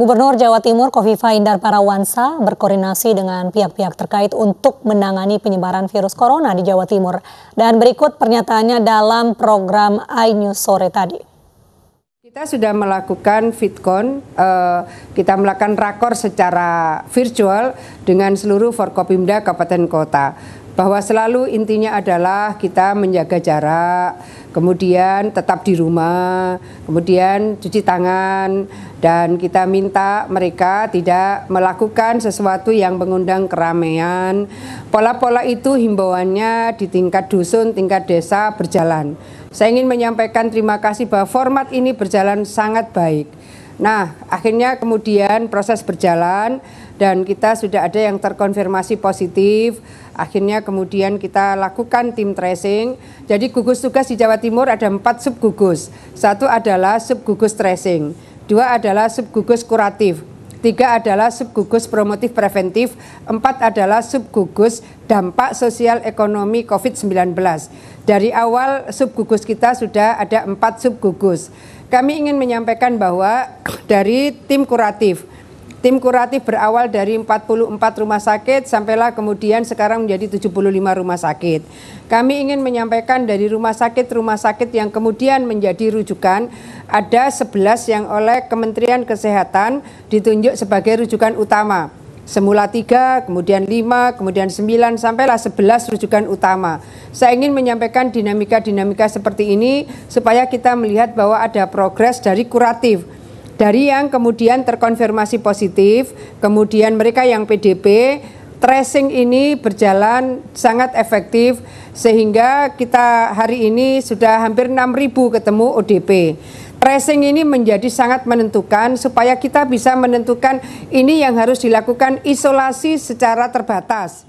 Gubernur Jawa Timur Kofifa Indar Parawansa berkoordinasi dengan pihak-pihak terkait untuk menangani penyebaran virus corona di Jawa Timur. Dan berikut pernyataannya dalam program iNews sore tadi. Kita sudah melakukan fitcon, eh, kita melakukan rakor secara virtual dengan seluruh Forkopimda Kabupaten Kota. Bahwa selalu intinya adalah kita menjaga jarak, kemudian tetap di rumah, kemudian cuci tangan, dan kita minta mereka tidak melakukan sesuatu yang mengundang keramaian. Pola-pola itu himbauannya di tingkat dusun, tingkat desa berjalan. Saya ingin menyampaikan terima kasih bahwa format ini berjalan sangat baik Nah, akhirnya kemudian proses berjalan dan kita sudah ada yang terkonfirmasi positif. Akhirnya kemudian kita lakukan tim tracing. Jadi gugus tugas di Jawa Timur ada empat subgugus. Satu adalah subgugus tracing, dua adalah subgugus kuratif, tiga adalah subgugus promotif preventif, empat adalah subgugus dampak sosial ekonomi COVID-19. Dari awal subgugus kita sudah ada empat subgugus. Kami ingin menyampaikan bahwa dari tim kuratif, Tim kuratif berawal dari 44 rumah sakit sampailah kemudian sekarang menjadi 75 rumah sakit. Kami ingin menyampaikan dari rumah sakit-rumah sakit yang kemudian menjadi rujukan ada 11 yang oleh Kementerian Kesehatan ditunjuk sebagai rujukan utama. Semula 3, kemudian lima, kemudian sembilan sampailah sebelas rujukan utama. Saya ingin menyampaikan dinamika-dinamika seperti ini supaya kita melihat bahwa ada progres dari kuratif. Dari yang kemudian terkonfirmasi positif, kemudian mereka yang PDP, tracing ini berjalan sangat efektif sehingga kita hari ini sudah hampir 6.000 ketemu ODP tracing ini menjadi sangat menentukan supaya kita bisa menentukan ini yang harus dilakukan isolasi secara terbatas.